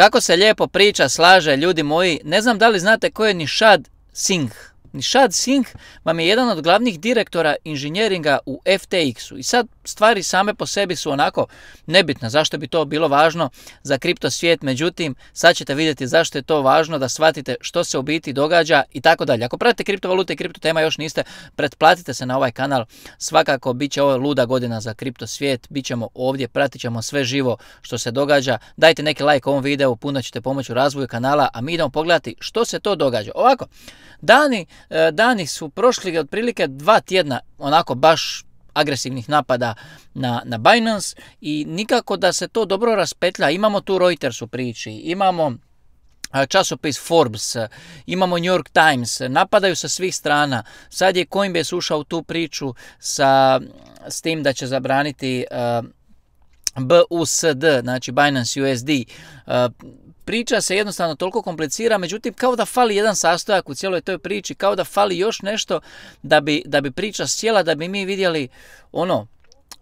Kako se lijepo priča slaže, ljudi moji, ne znam da li znate ko je Nishad Singh. Nishad Singh vam je jedan od glavnih direktora inženjeringa u FTX-u i sad stvari same po sebi su onako nebitne zašto bi to bilo važno za kripto svijet, međutim sad ćete vidjeti zašto je to važno da shvatite što se u biti događa i tako dalje. Ako pratite kriptovalute i kripto tema još niste, pretplatite se na ovaj kanal, svakako bit će ovo luda godina za kripto svijet, bit ćemo ovdje, pratit ćemo sve živo što se događa, dajte neki like ovom videu, puno ćete pomoći u razvoju kanala, a mi idemo pogledati što se to događa. Ovako, dani E, dani su prošli otprilike dva tjedna, onako baš agresivnih napada na, na Binance i nikako da se to dobro raspetlja. Imamo tu Reuters u priči, imamo e, časopis Forbes, imamo New York Times, napadaju sa svih strana. Sad je Coinbase ušao u tu priču sa, s tim da će zabraniti uh, e, BUSD, znači Binance USD. Priča se jednostavno toliko komplicira, međutim kao da fali jedan sastojak u cijeloj toj priči, kao da fali još nešto da bi, da bi priča sjela, da bi mi vidjeli ono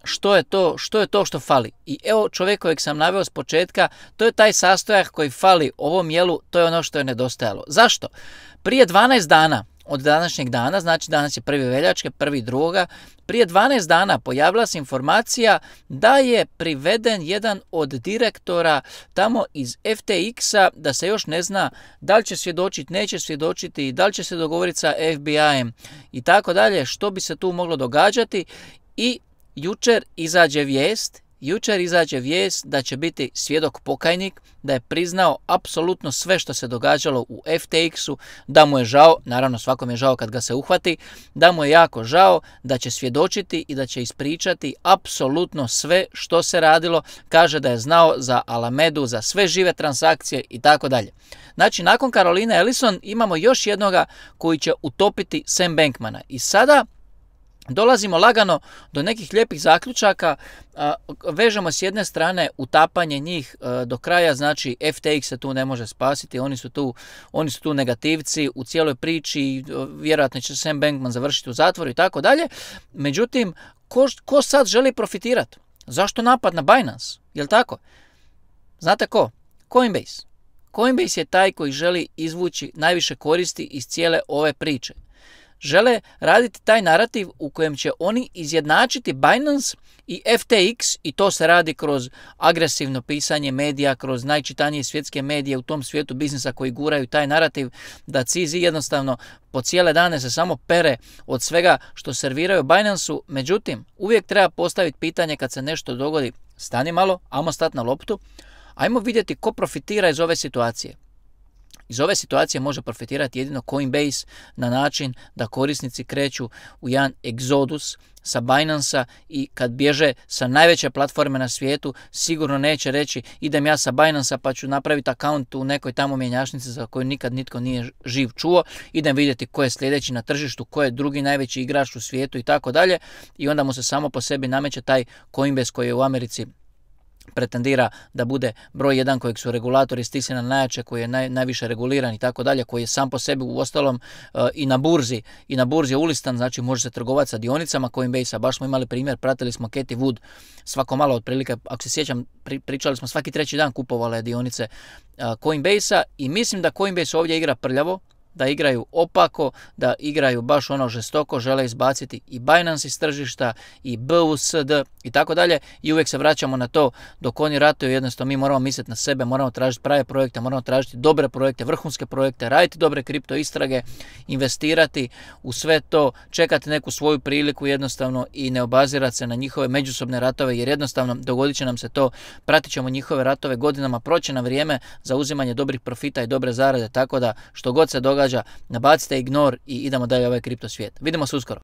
što je to što, je to što fali. I evo čovjek kojeg sam naveo s početka, to je taj sastojak koji fali ovom jelu, to je ono što je nedostajalo. Zašto? Prije 12 dana od današnjeg dana, znači danas je prvi veljačke, prvi druga, prije 12 dana pojavila se informacija da je priveden jedan od direktora tamo iz FTX-a, da se još ne zna da li će svjedočiti, neće svjedočiti, da li će se dogovoriti sa FBI-em i tako dalje, što bi se tu moglo događati i jučer izađe vijest Jučer izađe vijest da će biti svjedok pokajnik, da je priznao apsolutno sve što se događalo u FTX-u, da mu je žao, naravno svakom je žao kad ga se uhvati, da mu je jako žao, da će svjedočiti i da će ispričati apsolutno sve što se radilo, kaže da je znao za Alamedu, za sve žive transakcije i tako dalje. Znači, nakon Karolina Ellison imamo još jednoga koji će utopiti Sam Bankmana i sada Dolazimo lagano do nekih lijepih zaključaka, vežemo s jedne strane utapanje njih e, do kraja, znači FTX se tu ne može spasiti, oni su tu, oni su tu negativci u cijeloj priči, e, vjerojatno će Sam Bankman završiti u zatvoru i tako dalje. Međutim, ko, ko sad želi profitirati? Zašto napad na Binance? Jel tako? Znate ko? Coinbase. Coinbase je taj koji želi izvući najviše koristi iz cijele ove priče žele raditi taj narativ u kojem će oni izjednačiti Binance i FTX i to se radi kroz agresivno pisanje medija, kroz najčitanije svjetske medije u tom svijetu biznisa koji guraju taj narativ da CZ jednostavno po cijele dane se samo pere od svega što serviraju Binanceu. Međutim, uvijek treba postaviti pitanje kad se nešto dogodi, stani malo, ajmo stat na loptu, ajmo vidjeti ko profitira iz ove situacije. Iz ove situacije može profitirati jedino Coinbase na način da korisnici kreću u jedan egzodus sa Binance-a i kad bježe sa najveće platforme na svijetu sigurno neće reći idem ja sa Binance-a pa ću napraviti akaunt u nekoj tamo mjenjačnici za koju nikad nitko nije živ čuo, idem vidjeti ko je sljedeći na tržištu, ko je drugi najveći igrač u svijetu i tako dalje i onda mu se samo po sebi nameće taj Coinbase koji je u Americi pretendira da bude broj jedan kojeg su regulatori stisli na najjače, koji je naj, najviše reguliran i tako dalje, koji je sam po sebi u ostalom eh, i na burzi i na burzi je ulistan, znači može se trgovati sa dionicama Coinbase-a. Baš smo imali primjer, pratili smo Katie Wood svako malo otprilike, ako se sjećam, pričali smo svaki treći dan kupovala je dionice eh, Coinbase-a i mislim da Coinbase ovdje igra prljavo, da igraju opako, da igraju baš ono žestoko, žele izbaciti i Binance iz tržišta, i BUSD i tako dalje i uvijek se vraćamo na to dok oni ratuju, jednostavno mi moramo misliti na sebe, moramo tražiti prave projekte, moramo tražiti dobre projekte, vrhunske projekte, raditi dobre kripto istrage, investirati u sve to, čekati neku svoju priliku jednostavno i ne obazirati se na njihove međusobne ratove jer jednostavno dogodit će nam se to, pratit ćemo njihove ratove godinama, proći na vrijeme za uzimanje dobrih profita i dobre zarade, tako da što god se događa događa, nabacite ignor i idemo dalje ovaj kripto svijet. Vidimo se uskoro.